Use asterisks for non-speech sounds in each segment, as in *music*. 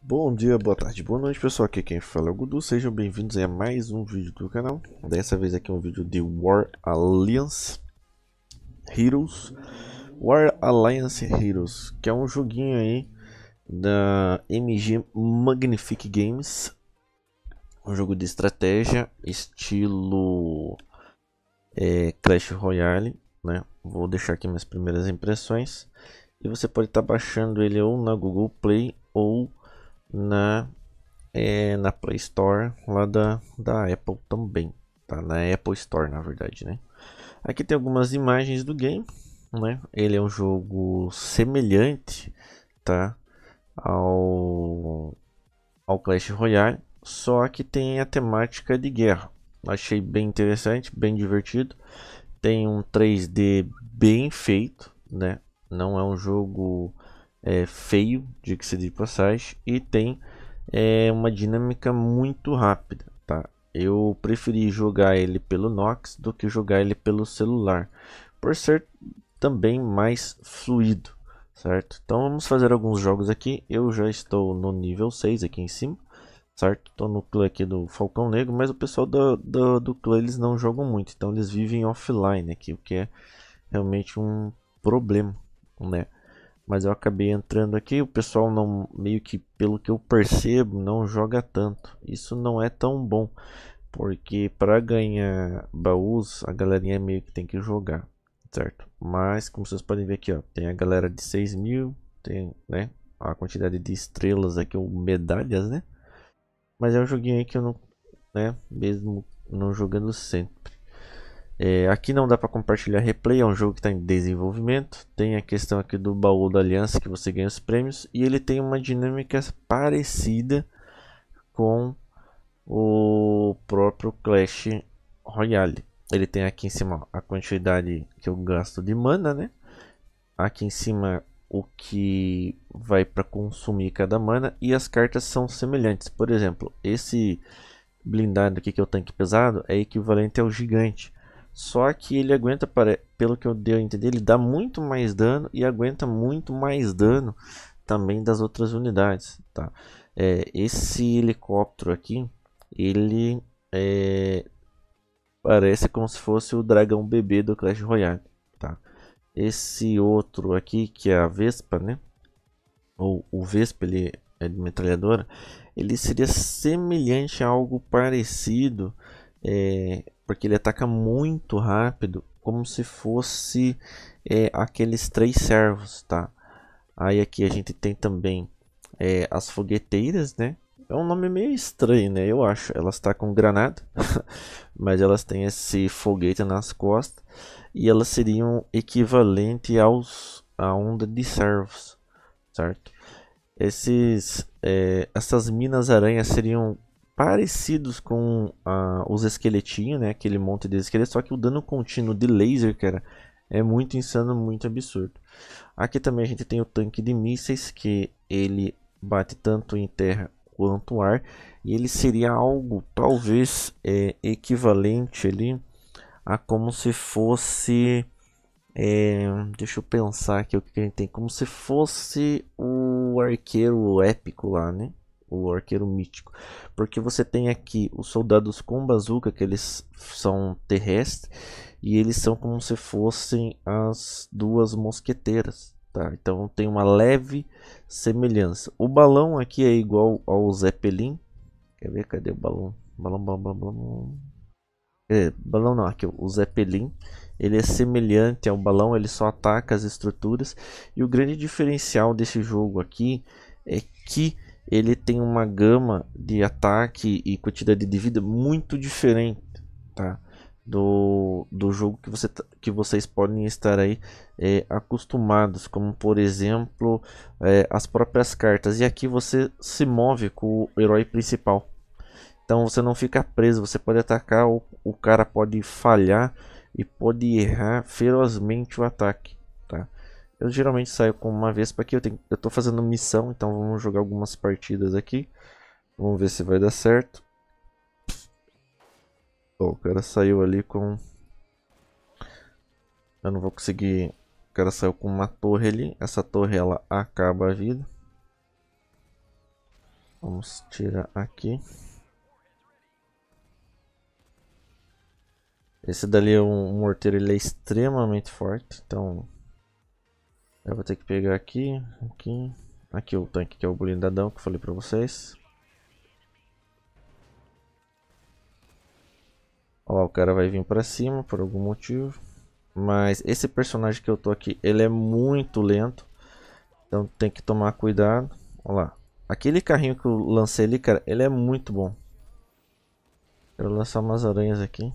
Bom dia, boa tarde, boa noite pessoal, aqui quem fala é o Gudu, sejam bem-vindos a mais um vídeo do canal Dessa vez aqui é um vídeo de War Alliance Heroes War Alliance Heroes, que é um joguinho aí da MG Magnific Games Um jogo de estratégia, estilo é, Clash Royale, né? Vou deixar aqui minhas primeiras impressões E você pode estar tá baixando ele ou na Google Play ou na, é, na Play Store lá da, da Apple também. Tá na Apple Store, na verdade, né? Aqui tem algumas imagens do game, né? Ele é um jogo semelhante, tá? Ao, ao Clash Royale, só que tem a temática de guerra. Achei bem interessante, bem divertido. Tem um 3D bem feito, né? Não é um jogo é, feio, diga-se de passagem, e tem é, uma dinâmica muito rápida, tá? Eu preferi jogar ele pelo Nox do que jogar ele pelo celular, por ser também mais fluido, certo? Então vamos fazer alguns jogos aqui, eu já estou no nível 6 aqui em cima, certo? Estou no clã aqui do Falcão Negro, mas o pessoal do, do, do clã eles não jogam muito, então eles vivem offline aqui, o que é realmente um problema, né? mas eu acabei entrando aqui. O pessoal não, meio que pelo que eu percebo, não joga tanto. Isso não é tão bom, porque para ganhar baús, a galerinha meio que tem que jogar, certo? Mas como vocês podem ver aqui, ó, tem a galera de 6 mil, tem, né? A quantidade de estrelas aqui, ou medalhas, né? Mas é um joguinho aí que eu não, né? Mesmo não jogando sempre. É, aqui não dá para compartilhar replay, é um jogo que está em desenvolvimento. Tem a questão aqui do baú da aliança que você ganha os prêmios. E ele tem uma dinâmica parecida com o próprio Clash Royale. Ele tem aqui em cima a quantidade que eu gasto de mana, né? Aqui em cima o que vai para consumir cada mana e as cartas são semelhantes. Por exemplo, esse blindado aqui que é o tanque pesado é equivalente ao gigante. Só que ele aguenta, pelo que eu dei a entender, ele dá muito mais dano e aguenta muito mais dano também das outras unidades, tá? É, esse helicóptero aqui, ele é, parece como se fosse o dragão bebê do Clash Royale, tá? Esse outro aqui, que é a Vespa, né? Ou o Vespa, ele é de metralhadora. Ele seria semelhante a algo parecido... É, porque ele ataca muito rápido, como se fosse é, aqueles três servos, tá? Aí aqui a gente tem também é, as fogueteiras, né? É um nome meio estranho, né? Eu acho. Elas tá com granada, *laughs* mas elas têm esse foguete nas costas e elas seriam equivalente aos a onda de servos, certo? Esses, é, essas minas aranhas seriam parecidos com ah, os esqueletinhos, né? Aquele monte de esqueletos, só que o dano contínuo de laser, cara, é muito insano, muito absurdo. Aqui também a gente tem o tanque de mísseis, que ele bate tanto em terra quanto ar. E ele seria algo, talvez, é, equivalente ali a como se fosse... É, deixa eu pensar aqui o que a gente tem. Como se fosse o arqueiro épico lá, né? o arqueiro mítico. Porque você tem aqui os soldados com bazuca, que eles são terrestres, e eles são como se fossem as duas mosqueteiras. Tá? Então tem uma leve semelhança. O balão aqui é igual ao Zeppelin. Quer ver? Cadê o balão? Balão, balão, balão, balão. É, balão não, aqui o Zeppelin. Ele é semelhante ao balão, ele só ataca as estruturas. E o grande diferencial desse jogo aqui é que ele tem uma gama de ataque e quantidade de vida muito diferente, tá? Do, do jogo que, você, tá, que vocês podem estar aí é, acostumados, como por exemplo é, as próprias cartas. E aqui você se move com o herói principal. Então você não fica preso, você pode atacar, o, o cara pode falhar e pode errar ferozmente o ataque. Eu geralmente saio com uma Vespa aqui, eu, tenho, eu tô fazendo missão, então vamos jogar algumas partidas aqui. Vamos ver se vai dar certo. Oh, o cara saiu ali com... Eu não vou conseguir... O cara saiu com uma torre ali. Essa torre, ela acaba a vida. Vamos tirar aqui. Esse dali é um morteiro, ele é extremamente forte, então eu vou ter que pegar aqui, aqui, aqui o tanque que é o blindadão que eu falei pra vocês. Olha lá, o cara vai vir pra cima por algum motivo. Mas esse personagem que eu tô aqui, ele é muito lento. Então tem que tomar cuidado. Olha lá. Aquele carrinho que eu lancei ali, cara, ele é muito bom. Quero lançar umas aranhas aqui.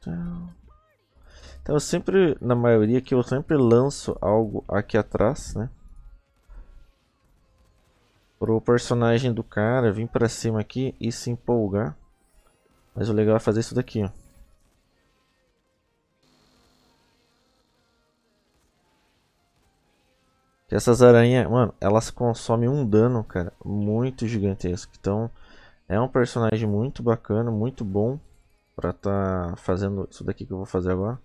Então. Então eu sempre, na maioria que eu sempre lanço algo aqui atrás, né? Pro personagem do cara vir pra cima aqui e se empolgar. Mas o legal é fazer isso daqui, ó. Que essas aranhas, mano, elas consomem um dano, cara, muito gigantesco. Então, é um personagem muito bacana, muito bom pra tá fazendo isso daqui que eu vou fazer agora.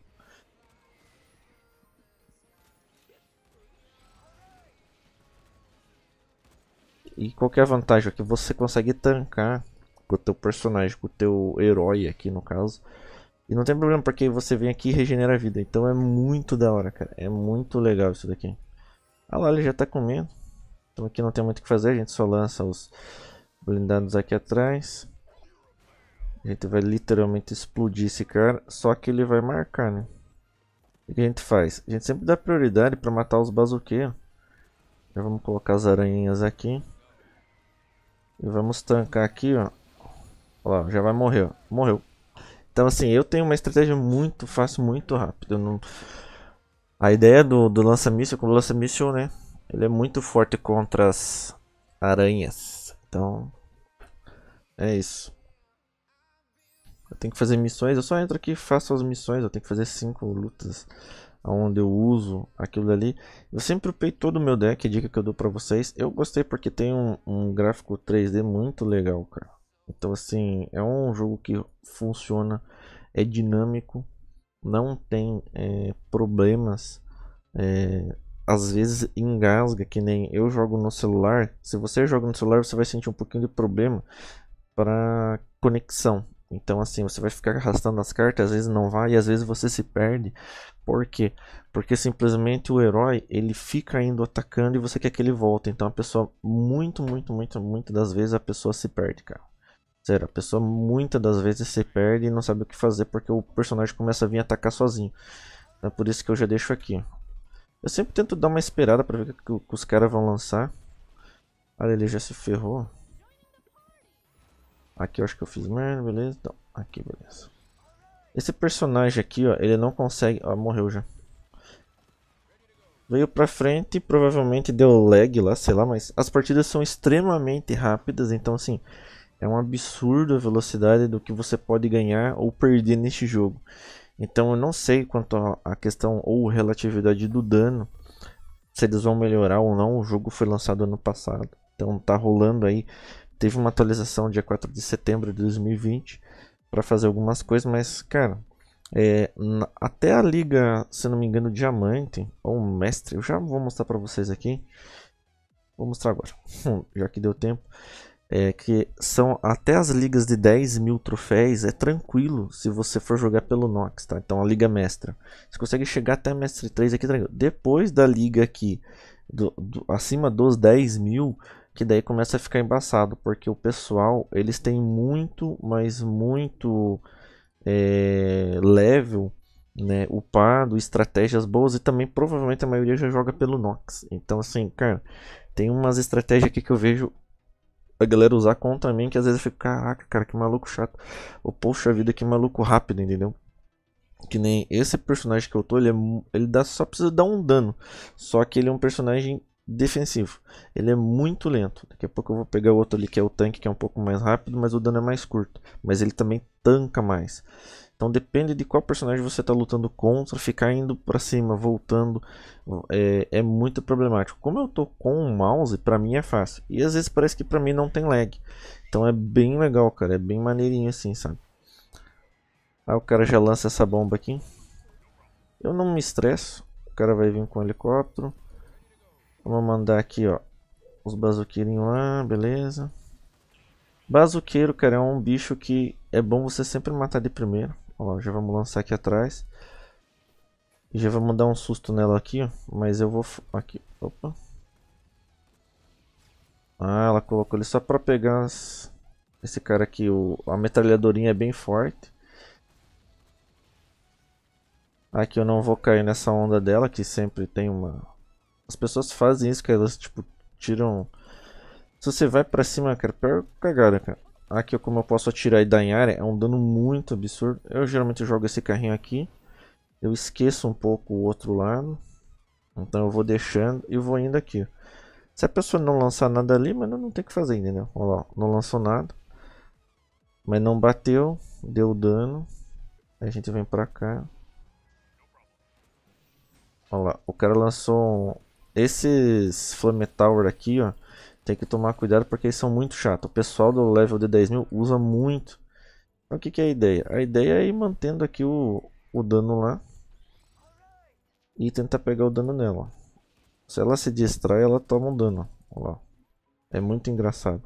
E qualquer é vantagem é que você consegue tancar com o teu personagem, com o teu herói aqui no caso. E não tem problema, porque você vem aqui e regenera a vida. Então é muito da hora, cara. É muito legal isso daqui. Ah lá, ele já tá comendo. Então aqui não tem muito o que fazer, a gente só lança os blindados aqui atrás. A gente vai literalmente explodir esse cara, só que ele vai marcar, né? O que a gente faz? A gente sempre dá prioridade para matar os bazuqueiros. Já vamos colocar as aranhinhas aqui. E vamos tancar aqui, ó. Ó, já vai morrer, ó. Morreu. Então, assim, eu tenho uma estratégia muito fácil, muito rápida. Não... A ideia do, do lança-míssil, como lança-míssil, né? Ele é muito forte contra as aranhas. Então, é isso. Eu tenho que fazer missões, eu só entro aqui e faço as missões. Eu tenho que fazer cinco lutas onde eu uso aquilo ali. Eu sempre upei todo o meu deck, dica que eu dou pra vocês. Eu gostei porque tem um, um gráfico 3D muito legal, cara. Então assim, é um jogo que funciona, é dinâmico, não tem é, problemas. É, às vezes engasga, que nem eu jogo no celular. Se você joga no celular, você vai sentir um pouquinho de problema para conexão. Então, assim, você vai ficar arrastando as cartas, às vezes não vai, e às vezes você se perde. Por quê? Porque simplesmente o herói ele fica indo atacando e você quer que ele volte. Então, a pessoa, muito, muito, muito, muito das vezes a pessoa se perde, cara. Sério, a pessoa muitas das vezes se perde e não sabe o que fazer porque o personagem começa a vir atacar sozinho. Então, é por isso que eu já deixo aqui. Eu sempre tento dar uma esperada para ver o que os caras vão lançar. Olha, ele já se ferrou. Aqui eu acho que eu fiz merda, beleza. Então, aqui, beleza. Esse personagem aqui, ó, ele não consegue... Ó, morreu já. Veio pra frente, provavelmente deu lag lá, sei lá, mas as partidas são extremamente rápidas, então assim, é um absurdo a velocidade do que você pode ganhar ou perder neste jogo. Então eu não sei quanto à questão ou relatividade do dano, se eles vão melhorar ou não, o jogo foi lançado ano passado. Então tá rolando aí Teve uma atualização dia 4 de setembro de 2020 para fazer algumas coisas, mas, cara, é, até a liga, se não me engano, Diamante ou Mestre, eu já vou mostrar para vocês aqui. Vou mostrar agora, *laughs* já que deu tempo. É que são até as ligas de 10 mil troféus é tranquilo se você for jogar pelo Nox, tá? Então a liga mestra, você consegue chegar até mestre 3 aqui tranquilo. Depois da liga aqui, do, do, acima dos 10 mil, que daí começa a ficar embaçado, porque o pessoal, eles têm muito, mas muito é, level, né, upado, estratégias boas e também provavelmente a maioria já joga pelo Nox. Então assim, cara, tem umas estratégias aqui que eu vejo a galera usar contra mim que às vezes eu fico, caraca, cara, que maluco chato. o poxa vida, que maluco rápido, entendeu? Que nem esse personagem que eu tô, ele, é, ele dá, só precisa dar um dano. Só que ele é um personagem defensivo. Ele é muito lento. Daqui a pouco eu vou pegar o outro ali que é o tanque, que é um pouco mais rápido, mas o dano é mais curto. Mas ele também tanca mais. Então depende de qual personagem você está lutando contra, ficar indo para cima, voltando, é, é, muito problemático. Como eu estou com o um mouse, para mim é fácil. E às vezes parece que para mim não tem lag. Então é bem legal, cara, é bem maneirinho assim, sabe? Ah, o cara já lança essa bomba aqui. Eu não me estresso. O cara vai vir com um helicóptero. Vamos mandar aqui, ó. Os bazuqueirinhos lá, beleza. Bazuqueiro, cara, é um bicho que é bom você sempre matar de primeiro. Ó, já vamos lançar aqui atrás. Já vamos dar um susto nela aqui, ó. Mas eu vou... Aqui, opa. Ah, ela colocou ele só pra pegar as... esse cara aqui. O... A metralhadorinha é bem forte. Aqui eu não vou cair nessa onda dela, que sempre tem uma as pessoas fazem isso, que Elas, tipo, tiram. Se você vai pra cima, cara, pior cagada, cara. Aqui, como eu posso atirar e dar em área, é um dano muito absurdo. Eu geralmente jogo esse carrinho aqui. Eu esqueço um pouco o outro lado. Então eu vou deixando e vou indo aqui. Se a pessoa não lançar nada ali, mas não tem que fazer, entendeu? Olha lá, não lançou nada. Mas não bateu, deu dano. A gente vem pra cá. Olha lá, o cara lançou esses Flame Tower aqui, ó, tem que tomar cuidado porque eles são muito chatos. O pessoal do level de 10 mil usa muito. Então o que, que é a ideia? A ideia é ir mantendo aqui o, o dano lá. E tentar pegar o dano nela. Se ela se distrai, ela toma um dano. Ó, é muito engraçado.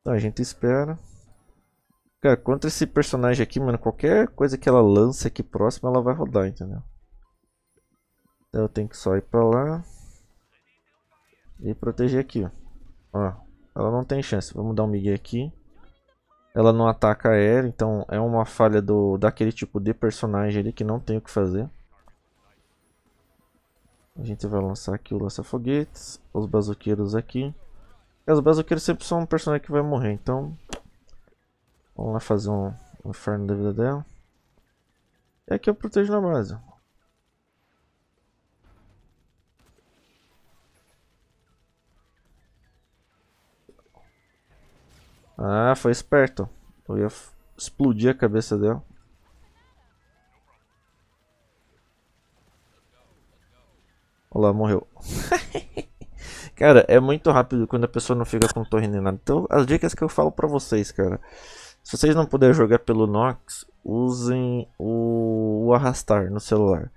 Então, a gente espera. Cara, contra esse personagem aqui, mano, qualquer coisa que ela lance aqui próximo, ela vai rodar, entendeu? Então eu tenho que só ir pra lá. E proteger aqui, ó. ó. Ela não tem chance. Vamos dar um migue aqui. Ela não ataca aéreo, então é uma falha do daquele tipo de personagem ali que não tem o que fazer. A gente vai lançar aqui o lança-foguetes, os bazuqueiros aqui. Os bazuqueiros sempre são um personagem que vai morrer, então... Vamos lá fazer um inferno da vida dela. É e aqui eu protejo na base. Ah, foi esperto. Eu ia explodir a cabeça dela. Olha lá, morreu. *laughs* cara, é muito rápido quando a pessoa não fica com torre nem nada. Então, as dicas que eu falo pra vocês, cara. Se vocês não puderem jogar pelo Nox, usem o, o arrastar no celular.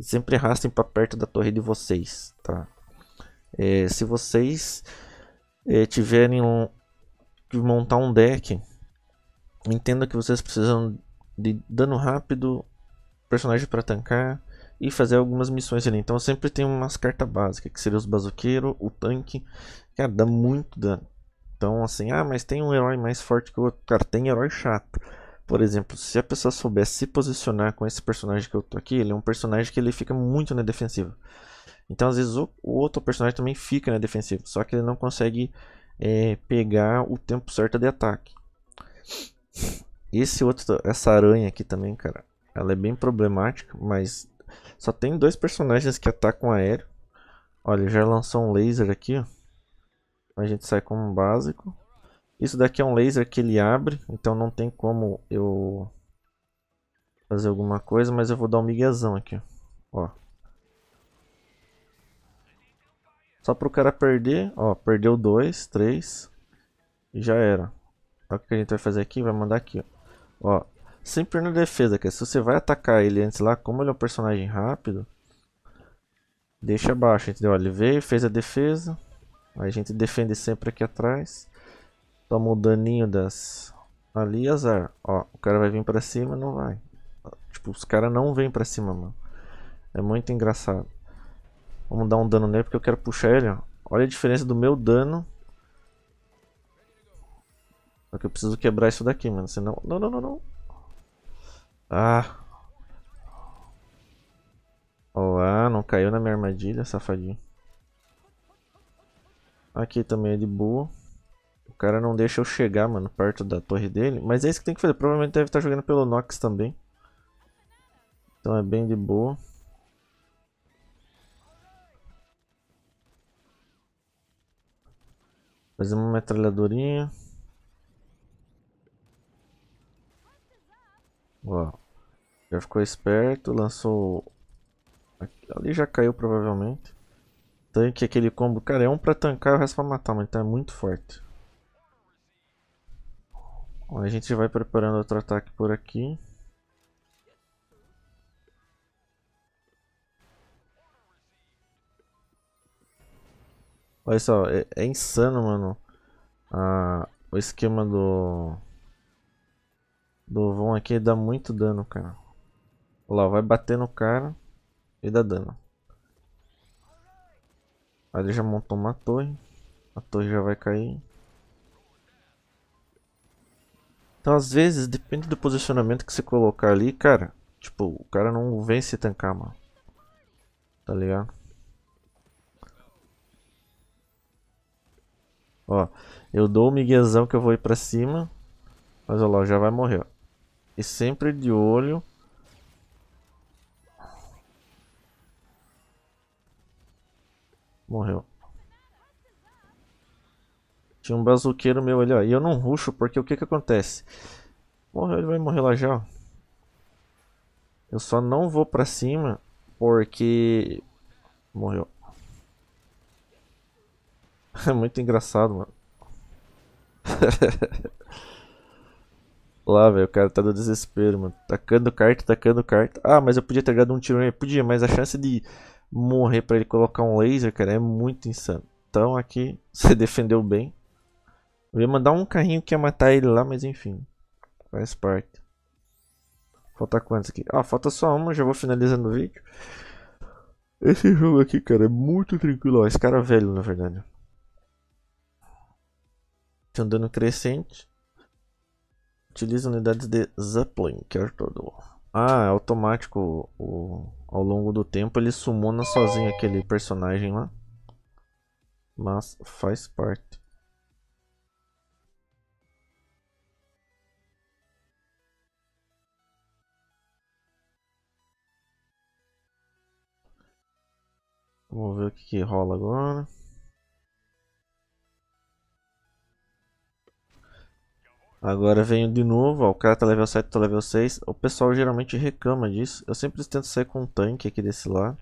Sempre arrastem para perto da torre de vocês, tá? É, se vocês é, tiverem um, de montar um deck, entenda que vocês precisam de dano rápido, personagem para tancar e fazer algumas missões ali. Então sempre tem umas cartas básicas, que seria os bazuqueiros, o tanque, cara, dá muito dano. Então assim, ah, mas tem um herói mais forte que o outro, cara, tem herói chato. Por exemplo, se a pessoa souber se posicionar com esse personagem que eu tô aqui, ele é um personagem que ele fica muito na defensiva. Então às vezes o outro personagem também fica na defensiva, só que ele não consegue é, pegar o tempo certo de ataque. Esse outro, essa aranha aqui também, cara, ela é bem problemática, mas só tem dois personagens que atacam aéreo. Olha, já lançou um laser aqui, ó. A gente sai como um básico. Isso daqui é um laser que ele abre, então não tem como eu fazer alguma coisa, mas eu vou dar um miguezão aqui, ó. Só pro cara perder, ó, perdeu 2, 3 e já era. Então, o que a gente vai fazer aqui? Vai mandar aqui, ó. ó sempre na defesa, que é, se você vai atacar ele antes lá, como ele é um personagem rápido, deixa abaixo, entendeu? Ele veio, fez a defesa, aí a gente defende sempre aqui atrás, toma o daninho das ali azar. Ó, o cara vai vir pra cima, não vai. Tipo, os caras não vêm pra cima, mano. É muito engraçado. Vamos dar um dano nele porque eu quero puxar ele. Ó. Olha a diferença do meu dano. Só que eu preciso quebrar isso daqui, mano. Senão... Não, não, não, não. Ah. Olá, ah, não caiu na minha armadilha, safadinho. Aqui também é de boa. O cara não deixa eu chegar, mano, perto da torre dele. Mas é isso que tem que fazer. Provavelmente deve estar tá jogando pelo Nox também. Então é bem de boa. Fazer uma metralhadorinha. Ó. Já ficou esperto, lançou... Ali já caiu provavelmente. Tanque aquele combo. Cara, é um pra tancar e o resto pra matar, mas tá muito forte. Ó, a gente vai preparando outro ataque por aqui. Olha só, é, é insano, mano. Ah, o esquema do... Do Von aqui dá muito dano, cara. Olha lá, vai bater no cara e dá dano. Aí ele já montou uma torre. A torre já vai cair. Então, às vezes, depende do posicionamento que você colocar ali, cara. Tipo, o cara não vem se tancar, mano. Tá ligado? Ó, eu dou o miguezão que eu vou ir pra cima. Mas olha lá, já vai morrer, ó. E sempre de olho. Morreu. Tinha um bazuqueiro meu ali, ó. E eu não ruxo, porque o que que acontece? Morreu, ele vai morrer lá já, ó. Eu só não vou pra cima, porque... Morreu. É *laughs* muito engraçado, mano. *laughs* Lá, velho, o cara tá do desespero, mano. Tacando carta, tacando carta. Ah, mas eu podia ter dado um tiro nele. Podia, mas a chance de morrer pra ele colocar um laser, cara, é muito insano. Então aqui, *laughs* você defendeu bem. Eu ia mandar um carrinho que ia matar ele lá, mas enfim. Faz parte. Falta quantos aqui? Ah, falta só uma, já vou finalizando o vídeo. Esse jogo aqui, cara, é muito tranquilo. Ó, esse cara é velho, na verdade. Tem um dano crescente. Utiliza unidades de Zeppelin, que é todo. Ah, é automático. O, ao longo do tempo ele sumona sozinho aquele personagem lá. Mas faz parte. Vamos ver o que, que rola agora. Agora venho de novo, ó, o cara tá level 7, tá level 6. O pessoal geralmente reclama disso. Eu sempre tento sair com um tanque aqui desse lado.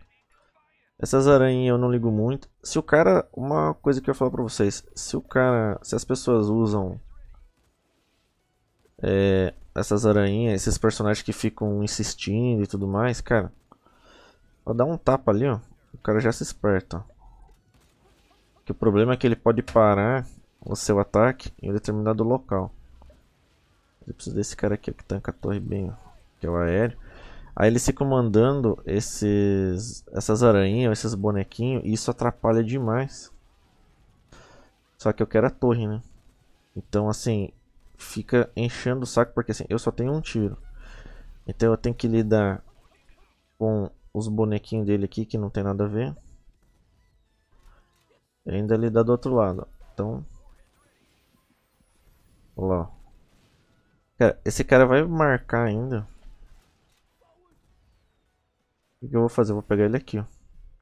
Essas aranhas eu não ligo muito. Se o cara... Uma coisa que eu ia falar pra vocês. Se o cara... Se as pessoas usam... É, essas aranhas, esses personagens que ficam insistindo e tudo mais, cara. dá um tapa ali, ó. O cara já se esperta, ó. Que o problema é que ele pode parar o seu ataque em um determinado local. Eu preciso desse cara aqui ó, que tanca a torre bem, ó, que é o aéreo. Aí eles ficam mandando esses, essas aranhas, esses bonequinhos, e isso atrapalha demais. Só que eu quero a torre, né? Então, assim, fica enchendo o saco, porque assim, eu só tenho um tiro. Então eu tenho que lidar com os bonequinhos dele aqui, que não tem nada a ver. E ainda lidar do outro lado, então... Olha lá, Cara, esse cara vai marcar ainda. O que eu vou fazer? Eu vou pegar ele aqui, ó.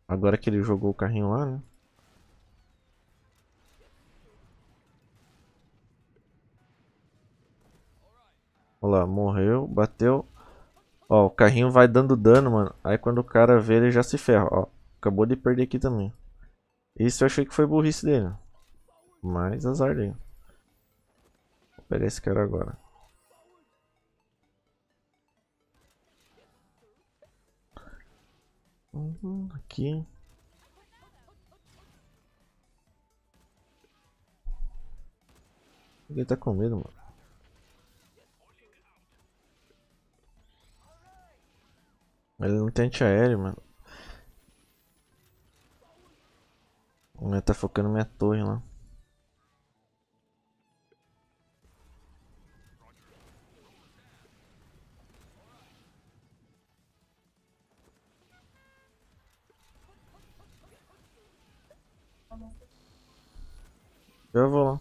Agora que ele jogou o carrinho lá, né? Olha lá, morreu, bateu. Ó, o carrinho vai dando dano, mano. Aí quando o cara vê, ele já se ferra, ó. Acabou de perder aqui também. Isso eu achei que foi burrice dele. Mas azar dele. Vou pegar esse cara agora. Hum, aqui. Ele tá com medo, mano. Ele não tem antiaéreo, mano. Ele tá focando minha torre lá. Eu vou lá.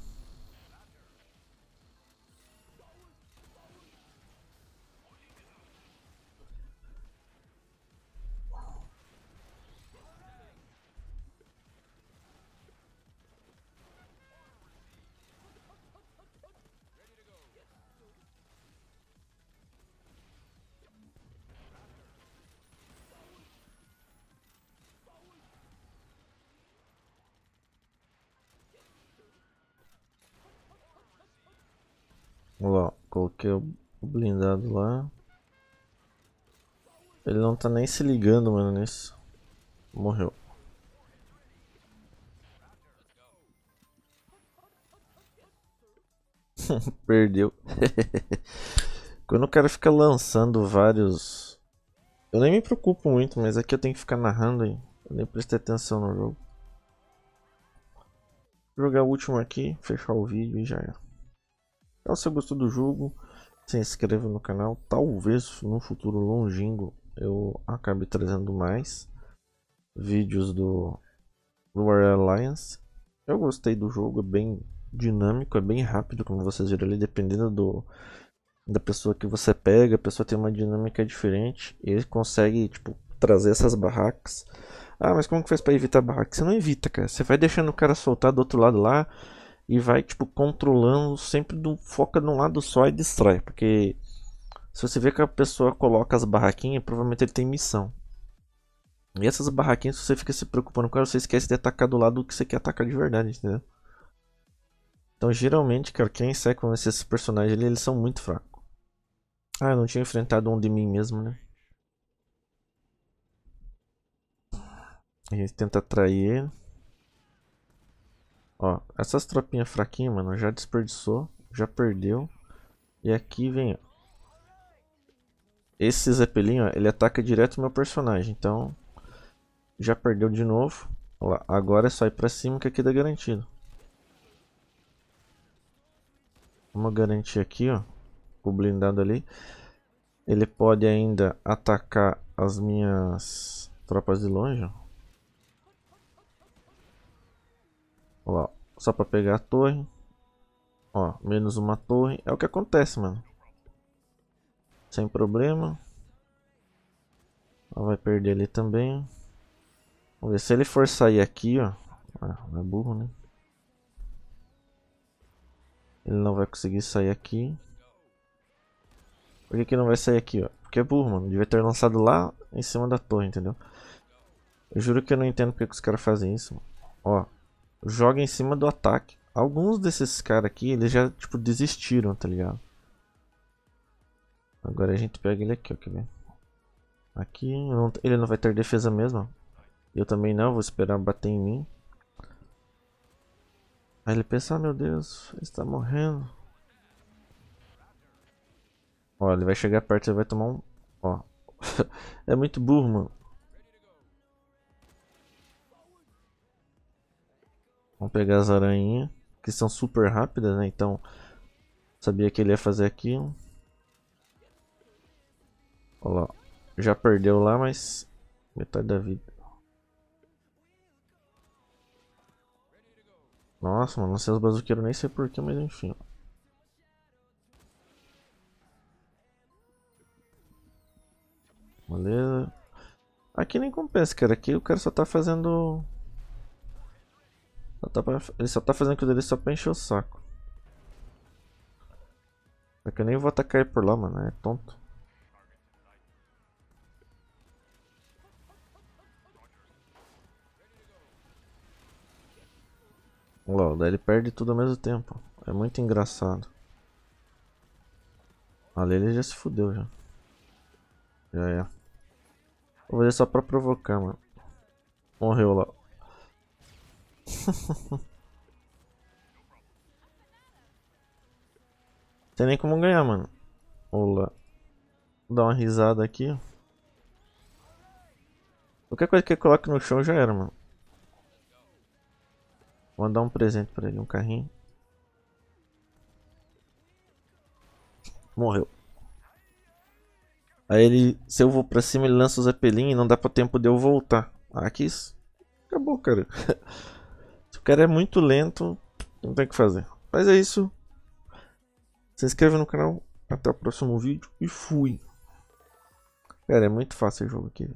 lá, coloquei o blindado lá. Ele não tá nem se ligando, mano, nisso. Morreu. *laughs* Perdeu. *laughs* Quando o cara fica lançando vários... Eu nem me preocupo muito, mas aqui é eu tenho que ficar narrando, hein? Eu nem prestei atenção no jogo. Vou jogar o último aqui, fechar o vídeo e já era. Então, se gostou do jogo, se inscreva no canal. Talvez no futuro longínquo eu acabe trazendo mais vídeos do War Alliance. Eu gostei do jogo, é bem dinâmico, é bem rápido, como vocês viram ali, dependendo do da pessoa que você pega, a pessoa tem uma dinâmica diferente e ele consegue, tipo, trazer essas barracas. Ah, mas como que faz para evitar barracas? Você não evita, cara. Você vai deixando o cara soltar do outro lado lá, e vai tipo controlando sempre do foca num lado só e distrai porque se você vê que a pessoa coloca as barraquinhas provavelmente ele tem missão e essas barraquinhas se você fica se preocupando com elas você esquece de atacar do lado que você quer atacar de verdade entendeu então geralmente cara quem segue com esses personagens eles são muito fracos ah eu não tinha enfrentado um de mim mesmo né a gente tenta atrair ele Ó, essas tropinhas fraquinhas, mano, já desperdiçou, já perdeu. E aqui vem, ó. Esse Zeppelin, ó, ele ataca direto o meu personagem, então... Já perdeu de novo. Ó lá, agora é só ir pra cima que aqui dá garantido. Vamos garantir aqui, ó. O blindado ali. Ele pode ainda atacar as minhas tropas de longe, ó. Ó, só pra pegar a torre. Ó, menos uma torre. É o que acontece, mano. Sem problema. Ela vai perder ali também. Vamos ver se ele for sair aqui, ó. Ah, é burro, né? Ele não vai conseguir sair aqui. Por que, que não vai sair aqui, ó? Porque é burro, mano. Devia ter lançado lá em cima da torre, entendeu? Eu juro que eu não entendo porque que os caras fazem isso. Mano. Ó, joga em cima do ataque. Alguns desses caras aqui, eles já, tipo, desistiram, tá ligado? Agora a gente pega ele aqui, ó, quer ver? Aqui, não, ele não vai ter defesa mesmo. Eu também não, vou esperar bater em mim. Aí ele pensa, ah, meu Deus, ele está morrendo. Ó, ele vai chegar perto, ele vai tomar um... Ó, *laughs* é muito burro, mano. Vamos pegar as aranhinhas, que são super rápidas, né? Então, sabia que ele ia fazer aquilo. Olha lá, já perdeu lá, mas metade da vida. Nossa, mano, não sei os bazuqueiros, nem sei porquê, mas enfim. Beleza. Aqui nem compensa, cara. Aqui o cara só tá fazendo só tá pra... Ele só tá fazendo aquilo dele só pra encher o saco. Só é que eu nem vou atacar ele por lá, mano. É tonto. Lol, daí ele perde tudo ao mesmo tempo. É muito engraçado. Ali ele já se fudeu já. Já é. Vou fazer só pra provocar, mano. Morreu lá. Não tem nem como ganhar, mano. Olá. Vou dar uma risada aqui. Qualquer coisa que eu coloque no chão já era, mano. Vou dar um presente pra ele, um carrinho. Morreu. Aí ele, se eu vou pra cima, ele lança os apelinhos e não dá pra tempo de eu voltar. Ah, que isso? Acabou, cara. *laughs* cara é muito lento, não tem o que fazer. Mas é isso. Se inscreve no canal. Até o próximo vídeo. E fui. Cara, é muito fácil o jogo aqui.